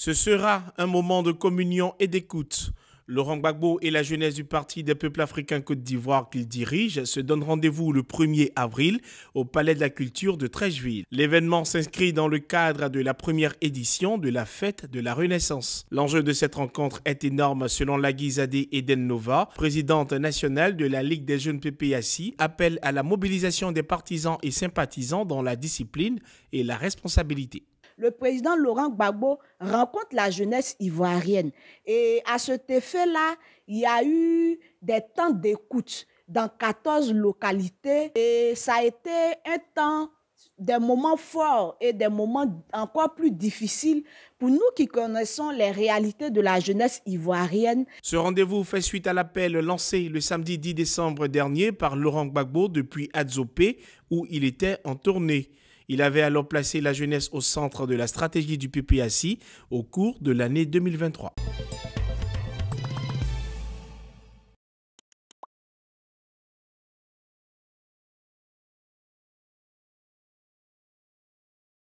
Ce sera un moment de communion et d'écoute. Laurent Gbagbo et la jeunesse du Parti des peuples africains Côte d'Ivoire qu'il dirige se donnent rendez-vous le 1er avril au Palais de la Culture de Trècheville. L'événement s'inscrit dans le cadre de la première édition de la Fête de la Renaissance. L'enjeu de cette rencontre est énorme selon Lagui Eden Nova, présidente nationale de la Ligue des jeunes PPACI, appelle à la mobilisation des partisans et sympathisants dans la discipline et la responsabilité le président Laurent Gbagbo rencontre la jeunesse ivoirienne. Et à cet effet-là, il y a eu des temps d'écoute dans 14 localités et ça a été un temps des moments forts et des moments encore plus difficiles pour nous qui connaissons les réalités de la jeunesse ivoirienne. Ce rendez-vous fait suite à l'appel lancé le samedi 10 décembre dernier par Laurent Gbagbo depuis Adzopé où il était en tournée. Il avait alors placé la jeunesse au centre de la stratégie du PPACI au cours de l'année 2023.